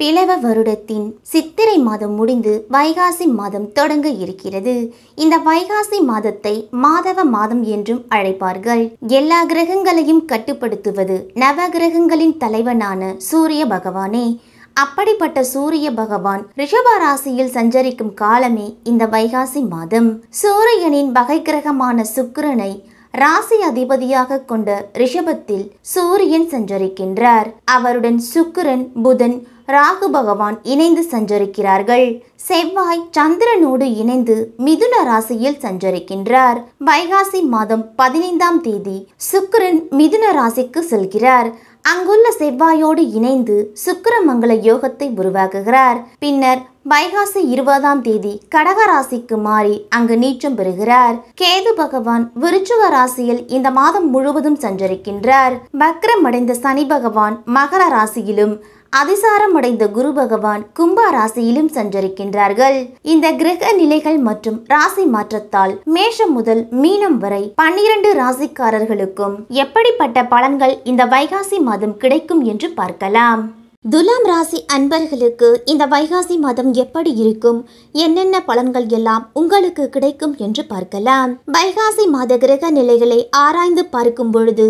பிளவ வருடத்தின் சித்திரை மாதம் முடிந்து வைகாசி மாதம் தொடங்க இருக்கிறது இந்த வைகாசி மாதத்தை மாதவ மாதம் என்றும் அழைப்பார்கள் எல்லா கிரகங்களையும் கட்டுப்படுத்துவது நவ கிரகங்களின் தலைவனான சூரிய பகவானே அப்படிப்பட்ட சூரிய பகவான் ரிஷப ராசியில் சஞ்சரிக்கும் காலமே இந்த வைகாசி மாதம் சூரியனின் வகை கிரகமான சுக்கிரனை ராசி அதிபதியாக கொண்ட ரிஷபத்தில் சூரியன் சஞ்சரிக்கின்றார் அவருடன் சுக்கிரன் புதன் ராகு பகவான் இணைந்து சஞ்சரிக்கிறார்கள் செவ்வாய் சந்திரனோடு இணைந்து மிதுன ராசியில் சஞ்சரிக்கின்றார் வைகாசி மாதம் பதினைந்தாம் தேதி சுக்கிரன் மிதுன ராசிக்கு செல்கிறார் அங்குள்ள செவ்வாயோடு இணைந்து சுக்கரமங்கல யோகத்தை உருவாக்குகிறார் பின்னர் வைகாசி இருபதாம் தேதி கடக ராசிக்கு மாறி அங்கு நீச்சம் பெறுகிறார் கேது பகவான் விருச்சுவ ராசியில் இந்த மாதம் முழுவதும் சஞ்சரிக்கின்றார் அடைந்த சனி பகவான் மகர ராசியிலும் அடைந்த குரு பகவான் கும்பா ராசியிலும் சஞ்சரிக்கின்றார்கள் இந்த கிரக நிலைகள் மற்றும் ராசி மாற்றத்தால் மேஷம் முதல் மீனம் வரை பன்னிரண்டு ராசிக்காரர்களுக்கும் எப்படிப்பட்ட பலன்கள் இந்த வைகாசி மாதம் கிடைக்கும் என்று பார்க்கலாம் துலாம் ராசி அன்பர்களுக்கு இந்த வைகாசி மாதம் எப்படி இருக்கும் என்னென்ன பலன்கள் எல்லாம் உங்களுக்கு கிடைக்கும் என்று பார்க்கலாம் வைகாசி மாத கிரக நிலைகளை ஆராய்ந்து பார்க்கும் பொழுது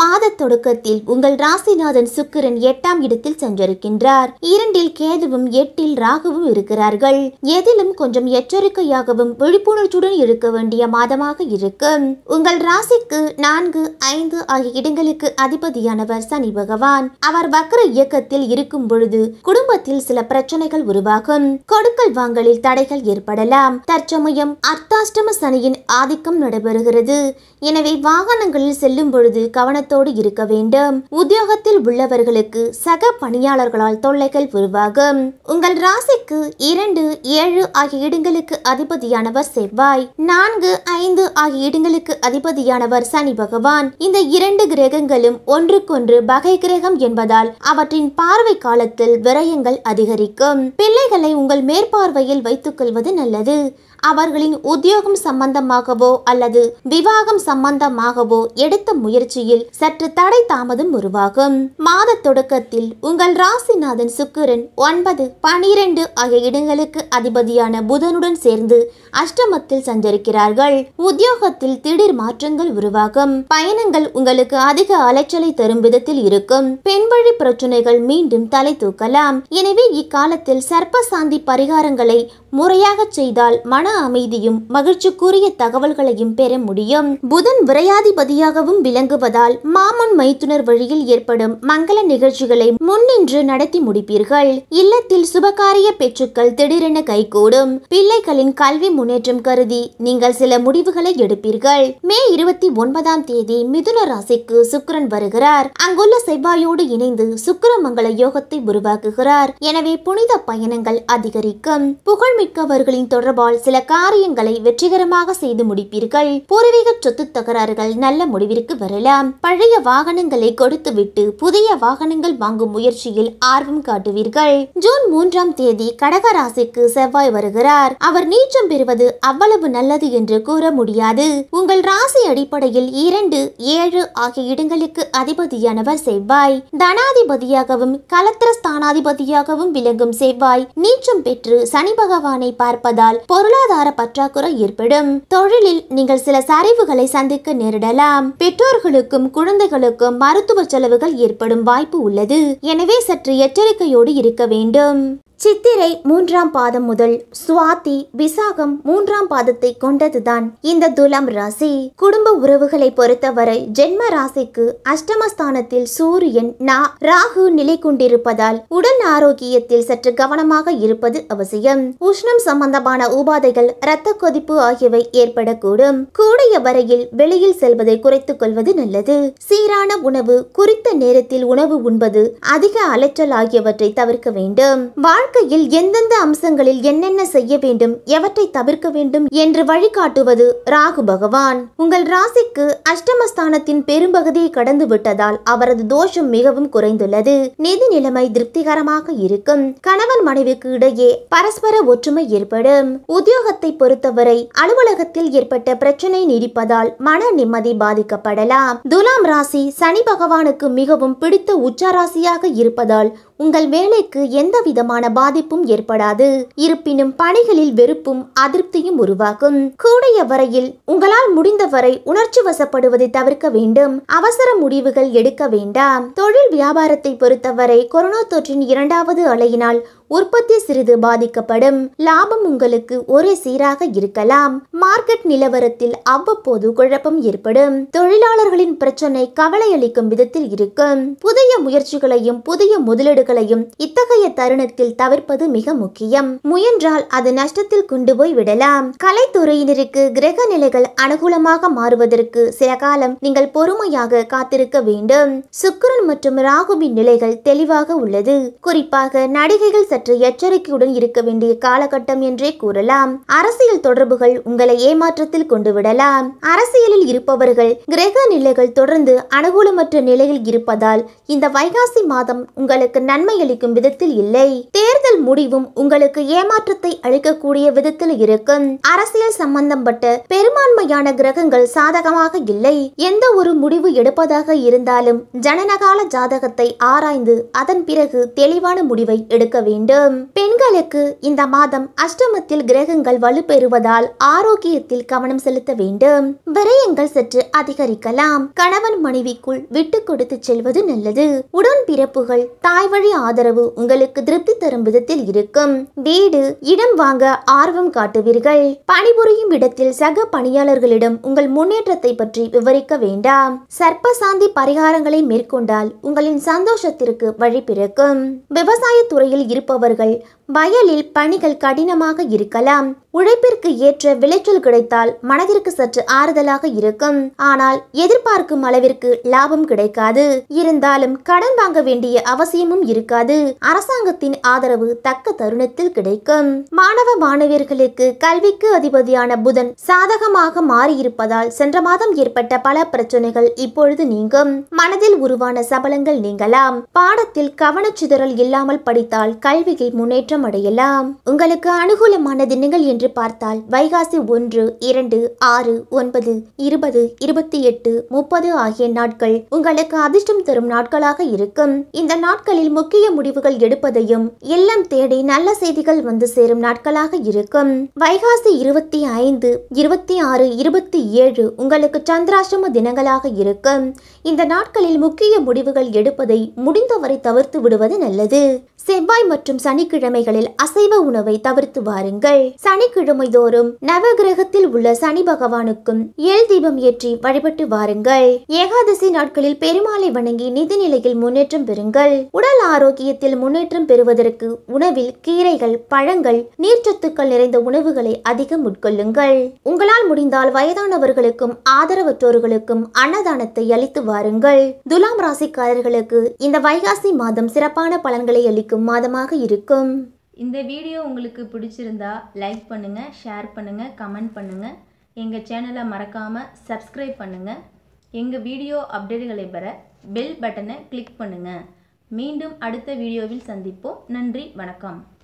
மாத தொடக்கத்தில் உங்கள் ராசிநாதன் சுக்கிரன் எட்டாம் இடத்தில் சென்றிருக்கின்றார் இரண்டில் கேதுவும் எட்டில் ராகுவும் இருக்கிறார்கள் எதிலும் கொஞ்சம் எச்சரிக்கையாகவும் விழிப்புணர்ச்சியுடன் இருக்க வேண்டிய மாதமாக இருக்கும் உங்கள் ராசிக்கு நான்கு ஐந்து ஆகிய இடங்களுக்கு அதிபதியானவர் சனி பகவான் அவர் வக்ர இயக்கத்தில் இரு இருக்கும் பொழுது குடும்பத்தில் சில பிரச்சனைகள் உருவாகும் கொடுக்கல் வாங்கலில் தடைகள் ஏற்படலாம் தற்சமயம் அர்த்தாஷ்டம சனியின் ஆதிக்கம் நடைபெறுகிறது எனவே வாகனங்களில் செல்லும் பொழுது கவனத்தோடு இருக்க வேண்டும் உத்தியோகத்தில் உள்ளவர்களுக்கு சக பணியாளர்களால் தொல்லைகள் உருவாகும் உங்கள் ராசிக்கு இரண்டு ஏழு ஆகிய இடங்களுக்கு அதிபதியானவர் செவ்வாய் நான்கு ஐந்து ஆகிய இடங்களுக்கு அதிபதியானவர் சனி பகவான் இந்த இரண்டு கிரகங்களும் ஒன்றுக்கொன்று பகை கிரகம் என்பதால் அவற்றின் பார்வை பார்வை காலத்தில் விரயங்கள் அதிகரிக்கும் பிள்ளைகளை உங்கள் மேற்பார்வையில் வைத்துக் கொள்வது நல்லது அவர்களின் உத்தியோகம் சம்பந்தமாகவோ அல்லது விவாகம் சம்பந்தமாகவோ எடுத்த முயற்சியில் சற்று தடை தாமதம் உருவாகும் மாத தொடக்கத்தில் உங்கள் ராசிநாதன் சுக்கரன் ஒன்பது பனிரெண்டு ஆகிய இடங்களுக்கு அதிபதியான புதனுடன் சேர்ந்து அஷ்டமத்தில் சஞ்சரிக்கிறார்கள் உத்தியோகத்தில் திடீர் மாற்றங்கள் உருவாகும் பயணங்கள் உங்களுக்கு அதிக அலைச்சலை தரும் விதத்தில் இருக்கும் பெண்வழி பிரச்சனைகள் மீண்டும் தலை தூக்கலாம் எனவே இக்காலத்தில் சர்ப்ப சாந்தி பரிகாரங்களை முறையாக செய்தால் மன மன அமைதியும் மகிழ்ச்சிக்குரிய தகவல்களையும் பெற முடியும் புதன் விரையாதிபதியாகவும் விளங்குவதால் மாமன் மைத்துனர் வழியில் ஏற்படும் மங்கள நிகழ்ச்சிகளை முன்னின்று நடத்தி முடிப்பீர்கள் இல்லத்தில் சுபகாரிய பெற்றுக்கள் திடீரென கைகூடும் பிள்ளைகளின் கல்வி முன்னேற்றம் கருதி நீங்கள் சில முடிவுகளை எடுப்பீர்கள் மே இருபத்தி ஒன்பதாம் தேதி மிதுன ராசிக்கு சுக்கரன் வருகிறார் அங்குள்ள செவ்வாயோடு இணைந்து சுக்கர மங்கள யோகத்தை உருவாக்குகிறார் எனவே புனித பயணங்கள் அதிகரிக்கும் புகழ்மிக்கவர்களின் தொடர்பால் சில காரியங்களை வெற்றிகரமாக செய்து முடிப்பீர்கள் பூர்வீக சொத்து தகராறுகள் நல்ல முடிவிற்கு வரலாம் பழைய வாகனங்களை கொடுத்துவிட்டு புதிய வாகனங்கள் வாங்கும் முயற்சியில் ஆர்வம் காட்டுவீர்கள் ஜூன் மூன்றாம் தேதி கடக ராசிக்கு செவ்வாய் வருகிறார் அவர் நீச்சம் பெறுவது அவ்வளவு நல்லது என்று கூற முடியாது உங்கள் ராசி அடிப்படையில் இரண்டு ஏழு ஆகிய இடங்களுக்கு அதிபதியானவர் செவ்வாய் தனாதிபதியாகவும் கலத்திர ஸ்தானாதிபதியாகவும் விளங்கும் செவ்வாய் நீச்சம் பெற்று சனி பகவானை பார்ப்பதால் பொருளாதார பொருளாதார பற்றாக்குறை ஏற்படும் தொழிலில் நீங்கள் சில சரிவுகளை சந்திக்க நேரிடலாம் பெற்றோர்களுக்கும் குழந்தைகளுக்கும் மருத்துவ செலவுகள் ஏற்படும் வாய்ப்பு உள்ளது எனவே சற்று எச்சரிக்கையோடு இருக்க வேண்டும் சித்திரை மூன்றாம் பாதம் முதல் சுவாதி விசாகம் மூன்றாம் பாதத்தை கொண்டதுதான் இந்த துலம் ராசி குடும்ப உறவுகளை பொறுத்தவரை ஜென்ம ராசிக்கு அஷ்டமஸ்தானத்தில் சூரியன் நா ராகு நிலை கொண்டிருப்பதால் உடல் ஆரோக்கியத்தில் சற்று கவனமாக இருப்பது அவசியம் உஷ்ணம் சம்பந்தமான உபாதைகள் இரத்த கொதிப்பு ஆகியவை ஏற்படக்கூடும் கூடிய வரையில் வெளியில் செல்வதை குறைத்துக் கொள்வது நல்லது சீரான உணவு குறித்த நேரத்தில் உணவு உண்பது அதிக அலைச்சல் ஆகியவற்றை தவிர்க்க வேண்டும் வாழ் வாழ்க்கையில் எந்தெந்த அம்சங்களில் என்னென்ன செய்ய வேண்டும் எவற்றை தவிர்க்க வேண்டும் என்று வழிகாட்டுவது ராகு பகவான் உங்கள் ராசிக்கு அஷ்டமஸ்தானத்தின் பெரும்பகுதியை கடந்து விட்டதால் அவரது தோஷம் மிகவும் குறைந்துள்ளது நிதி நிலைமை திருப்திகரமாக இருக்கும் கணவன் மனைவிக்கு இடையே பரஸ்பர ஒற்றுமை ஏற்படும் உத்தியோகத்தை பொறுத்தவரை அலுவலகத்தில் ஏற்பட்ட பிரச்சனை நீடிப்பதால் மன நிம்மதி பாதிக்கப்படலாம் துலாம் ராசி சனி பகவானுக்கு மிகவும் பிடித்த உச்ச ராசியாக இருப்பதால் உங்கள் வேலைக்கு எந்த விதமான பாதிப்பும் ஏற்படாது இருப்பினும் பணிகளில் வெறுப்பும் அதிருப்தியும் உருவாகும் கூடிய வரையில் உங்களால் முடிந்தவரை உணர்ச்சி வசப்படுவதை தவிர்க்க வேண்டும் அவசர முடிவுகள் எடுக்க வேண்டாம் தொழில் வியாபாரத்தை பொறுத்தவரை கொரோனா தொற்றின் இரண்டாவது அலையினால் உற்பத்தி சிறிது பாதிக்கப்படும் லாபம் உங்களுக்கு ஒரே சீராக இருக்கலாம் மார்க்கெட் நிலவரத்தில் அவ்வப்போது குழப்பம் ஏற்படும் தொழிலாளர்களின் பிரச்சனை கவலையளிக்கும் விதத்தில் இருக்கும் புதிய முயற்சிகளையும் புதிய முதலீடுகளையும் இத்தகைய தருணத்தில் தவிர்ப்பது மிக முக்கியம் முயன்றால் அது நஷ்டத்தில் கொண்டு போய் விடலாம் கலைத்துறையினருக்கு கிரக நிலைகள் அனுகூலமாக மாறுவதற்கு சில காலம் நீங்கள் பொறுமையாக காத்திருக்க வேண்டும் சுக்கரன் மற்றும் ராகுவின் நிலைகள் தெளிவாக உள்ளது குறிப்பாக நடிகைகள் சற்று எச்சரிக்கையுடன் இருக்க வேண்டிய காலகட்டம் என்றே கூறலாம் அரசியல் தொடர்புகள் உங்களை ஏமாற்றத்தில் கொண்டுவிடலாம் அரசியலில் இருப்பவர்கள் கிரக நிலைகள் தொடர்ந்து அனுகூலமற்ற நிலையில் இருப்பதால் இந்த வைகாசி மாதம் உங்களுக்கு நன்மை அளிக்கும் விதத்தில் இல்லை தேர்தல் முடிவும் உங்களுக்கு ஏமாற்றத்தை அளிக்கக்கூடிய விதத்தில் இருக்கும் அரசியல் சம்பந்தப்பட்ட பெரும்பான்மையான கிரகங்கள் சாதகமாக இல்லை எந்த ஒரு முடிவு எடுப்பதாக இருந்தாலும் ஜனனகால ஜாதகத்தை ஆராய்ந்து அதன் பிறகு தெளிவான முடிவை எடுக்க வேண்டும் வேண்டும் பெண்களுக்கு இந்த மாதம் அஷ்டமத்தில் கிரகங்கள் வலுப்பெறுவதால் ஆரோக்கியத்தில் கவனம் செலுத்த வேண்டும் விரயங்கள் சற்று அதிகரிக்கலாம் கணவன் மனைவிக்குள் விட்டு கொடுத்து செல்வது நல்லது உடன் பிறப்புகள் தாய் வழி ஆதரவு உங்களுக்கு திருப்தி தரும் விதத்தில் இருக்கும் வீடு இடம் வாங்க ஆர்வம் காட்டுவீர்கள் பணிபுரியும் இடத்தில் சக பணியாளர்களிடம் உங்கள் முன்னேற்றத்தை பற்றி விவரிக்க வேண்டாம் சர்ப்பசாந்தி பரிகாரங்களை மேற்கொண்டால் உங்களின் சந்தோஷத்திற்கு வழி பிறக்கும் விவசாய துறையில் இருப்பவர் செய்பவர்கள் வயலில் பணிகள் கடினமாக இருக்கலாம் உழைப்பிற்கு ஏற்ற விளைச்சல் கிடைத்தால் மனதிற்கு சற்று ஆறுதலாக இருக்கும் ஆனால் எதிர்பார்க்கும் அளவிற்கு லாபம் கிடைக்காது இருந்தாலும் கடன் வாங்க வேண்டிய அவசியமும் இருக்காது அரசாங்கத்தின் ஆதரவு தக்க தருணத்தில் கிடைக்கும் மாணவ மாணவியர்களுக்கு கல்விக்கு அதிபதியான புதன் சாதகமாக மாறியிருப்பதால் சென்ற மாதம் ஏற்பட்ட பல பிரச்சனைகள் இப்பொழுது நீங்கும் மனதில் உருவான சபலங்கள் நீங்கலாம் பாடத்தில் கவனச்சிதறல் இல்லாமல் படித்தால் கல்வி வாழ்விகை முன்னேற்றம் அடையலாம் உங்களுக்கு அனுகூலமான தினங்கள் என்று பார்த்தால் வைகாசி ஒன்று இரண்டு ஆறு ஒன்பது இருபது இருபத்தி எட்டு முப்பது ஆகிய நாட்கள் உங்களுக்கு அதிர்ஷ்டம் தரும் நாட்களாக இருக்கும் இந்த நாட்களில் முக்கிய முடிவுகள் எடுப்பதையும் எல்லாம் தேடி நல்ல செய்திகள் வந்து சேரும் நாட்களாக இருக்கும் வைகாசி இருபத்தி ஐந்து இருபத்தி ஆறு இருபத்தி ஏழு உங்களுக்கு சந்திராசிரம தினங்களாக இருக்கும் இந்த நாட்களில் முக்கிய முடிவுகள் எடுப்பதை முடிந்தவரை தவிர்த்து விடுவது நல்லது செவ்வாய் மற்றும் சனிக்கிழமைகளில் அசைவ உணவை தவிர்த்து வாருங்கள் சனிக்கிழமை தோறும் நவகிரகத்தில் உள்ள சனி பகவானுக்கும் ஏல் தீபம் ஏற்றி வழிபட்டு வாருங்கள் ஏகாதசி நாட்களில் பெருமாளை வணங்கி நிதிநிலையில் முன்னேற்றம் பெறுங்கள் உடல் ஆரோக்கியத்தில் முன்னேற்றம் பெறுவதற்கு உணவில் கீரைகள் பழங்கள் நீர்ச்சத்துக்கள் நிறைந்த உணவுகளை அதிகம் உட்கொள்ளுங்கள் உங்களால் முடிந்தால் வயதானவர்களுக்கும் ஆதரவற்றோர்களுக்கும் அன்னதானத்தை அளித்து வாருங்கள் துலாம் ராசிக்காரர்களுக்கு இந்த வைகாசி மாதம் சிறப்பான பலன்களை அளிக்கும் மாதமாக இருக்கும் இந்த வீடியோ உங்களுக்கு பிடிச்சிருந்தா லைக் பண்ணுங்கள் ஷேர் பண்ணுங்கள் கமெண்ட் பண்ணுங்கள் எங்கள் சேனலை மறக்காமல் சப்ஸ்கிரைப் பண்ணுங்கள் எங்கள் வீடியோ அப்டேட்டுகளை பெற பெல் பட்டனை கிளிக் பண்ணுங்கள் மீண்டும் அடுத்த வீடியோவில் சந்திப்போம் நன்றி வணக்கம்